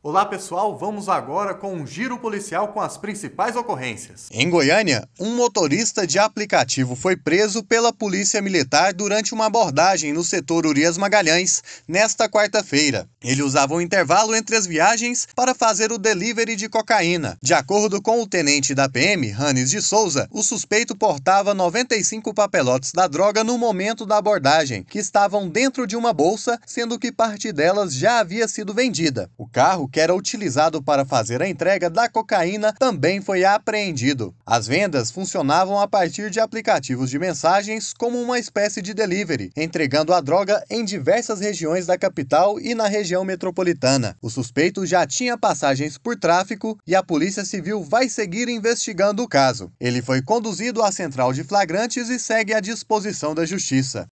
Olá pessoal, vamos agora com um giro policial com as principais ocorrências. Em Goiânia, um motorista de aplicativo foi preso pela Polícia Militar durante uma abordagem no setor Urias Magalhães nesta quarta-feira. Ele usava um intervalo entre as viagens para fazer o delivery de cocaína. De acordo com o tenente da PM, Hannes de Souza, o suspeito portava 95 papelotes da droga no momento da abordagem, que estavam dentro de uma bolsa, sendo que parte delas já havia sido vendida. O carro que era utilizado para fazer a entrega da cocaína também foi apreendido. As vendas funcionavam a partir de aplicativos de mensagens como uma espécie de delivery, entregando a droga em diversas regiões da capital e na região metropolitana. O suspeito já tinha passagens por tráfico e a Polícia Civil vai seguir investigando o caso. Ele foi conduzido à central de flagrantes e segue à disposição da Justiça.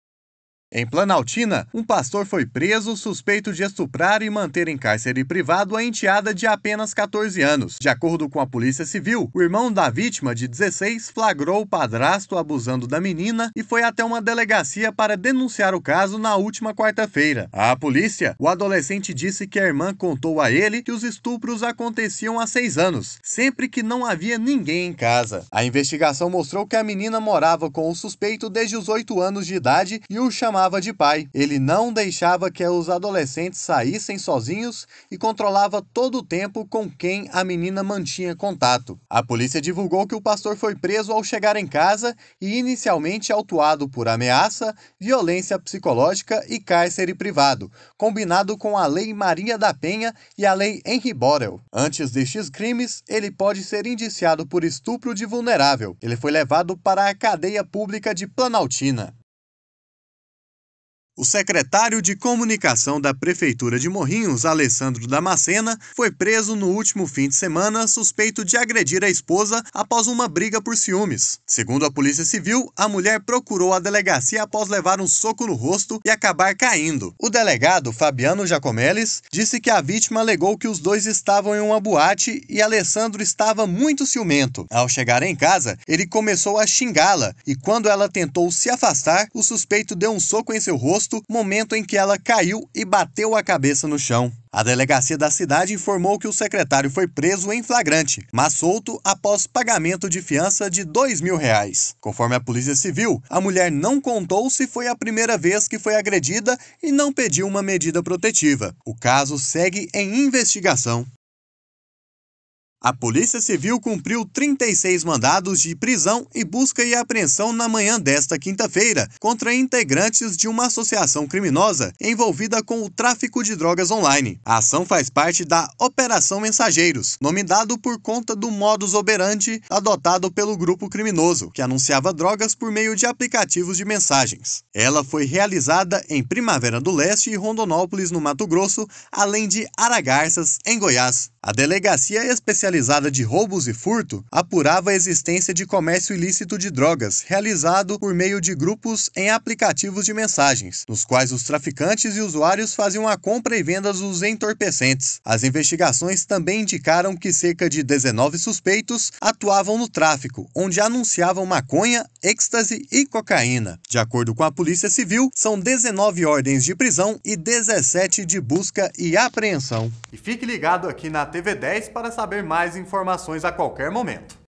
Em Planaltina, um pastor foi preso suspeito de estuprar e manter em cárcere privado a enteada de apenas 14 anos. De acordo com a Polícia Civil, o irmão da vítima, de 16, flagrou o padrasto abusando da menina e foi até uma delegacia para denunciar o caso na última quarta-feira. A polícia, o adolescente disse que a irmã contou a ele que os estupros aconteciam há seis anos, sempre que não havia ninguém em casa. A investigação mostrou que a menina morava com o suspeito desde os 8 anos de idade e o chamava chamava de pai. Ele não deixava que os adolescentes saíssem sozinhos e controlava todo o tempo com quem a menina mantinha contato. A polícia divulgou que o pastor foi preso ao chegar em casa e inicialmente autuado por ameaça, violência psicológica e cárcere privado, combinado com a Lei Maria da Penha e a Lei Henry Borel. Antes destes crimes, ele pode ser indiciado por estupro de vulnerável. Ele foi levado para a cadeia pública de Planaltina. O secretário de Comunicação da Prefeitura de Morrinhos, Alessandro Damascena, foi preso no último fim de semana suspeito de agredir a esposa após uma briga por ciúmes. Segundo a Polícia Civil, a mulher procurou a delegacia após levar um soco no rosto e acabar caindo. O delegado, Fabiano Jacomeles, disse que a vítima alegou que os dois estavam em uma boate e Alessandro estava muito ciumento. Ao chegar em casa, ele começou a xingá-la e, quando ela tentou se afastar, o suspeito deu um soco em seu rosto momento em que ela caiu e bateu a cabeça no chão. A delegacia da cidade informou que o secretário foi preso em flagrante, mas solto após pagamento de fiança de dois mil reais. Conforme a Polícia Civil, a mulher não contou se foi a primeira vez que foi agredida e não pediu uma medida protetiva. O caso segue em investigação. A Polícia Civil cumpriu 36 mandados de prisão e busca e apreensão na manhã desta quinta-feira contra integrantes de uma associação criminosa envolvida com o tráfico de drogas online. A ação faz parte da Operação Mensageiros, nome dado por conta do modus operandi adotado pelo grupo criminoso, que anunciava drogas por meio de aplicativos de mensagens. Ela foi realizada em Primavera do Leste e Rondonópolis, no Mato Grosso, além de Aragarças, em Goiás. A Delegacia Especializada de Roubos e Furto apurava a existência de comércio ilícito de drogas realizado por meio de grupos em aplicativos de mensagens, nos quais os traficantes e usuários faziam a compra e venda dos entorpecentes. As investigações também indicaram que cerca de 19 suspeitos atuavam no tráfico, onde anunciavam maconha, êxtase e cocaína. De acordo com a Polícia Civil, são 19 ordens de prisão e 17 de busca e apreensão. E fique ligado aqui na TV 10 para saber mais informações a qualquer momento.